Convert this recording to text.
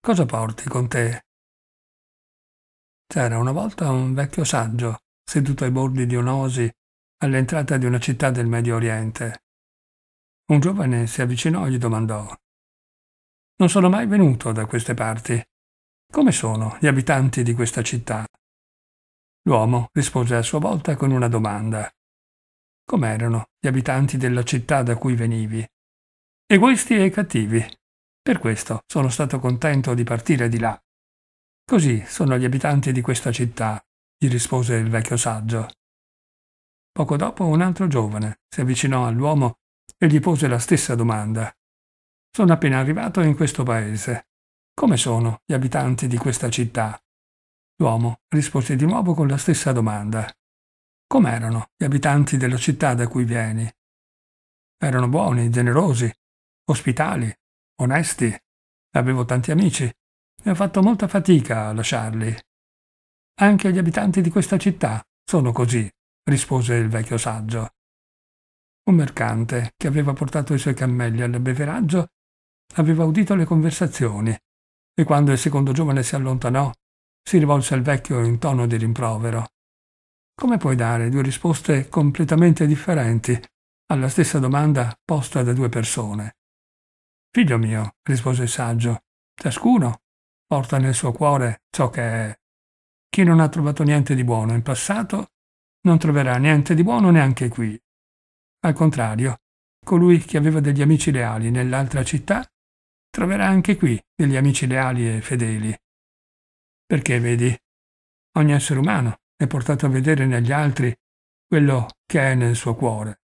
Cosa porti con te? C'era una volta un vecchio saggio, seduto ai bordi di un'osi, all'entrata di una città del Medio Oriente. Un giovane si avvicinò e gli domandò Non sono mai venuto da queste parti. Come sono gli abitanti di questa città? L'uomo rispose a sua volta con una domanda. Com'erano gli abitanti della città da cui venivi? Egoisti e cattivi, per questo sono stato contento di partire di là. Così sono gli abitanti di questa città, gli rispose il vecchio saggio. Poco dopo un altro giovane si avvicinò all'uomo e gli pose la stessa domanda. Sono appena arrivato in questo paese. Come sono gli abitanti di questa città? L'uomo rispose di nuovo con la stessa domanda. Com'erano gli abitanti della città da cui vieni? Erano buoni, generosi, ospitali, onesti, avevo tanti amici e ho fatto molta fatica a lasciarli. Anche gli abitanti di questa città sono così, rispose il vecchio saggio. Un mercante che aveva portato i suoi cammelli al beveraggio aveva udito le conversazioni e quando il secondo giovane si allontanò si rivolse al vecchio in tono di rimprovero. Come puoi dare due risposte completamente differenti alla stessa domanda posta da due persone? Figlio mio, rispose il saggio, ciascuno porta nel suo cuore ciò che è. Chi non ha trovato niente di buono in passato, non troverà niente di buono neanche qui. Al contrario, colui che aveva degli amici leali nell'altra città, troverà anche qui degli amici leali e fedeli. Perché, vedi, ogni essere umano è portato a vedere negli altri quello che è nel suo cuore.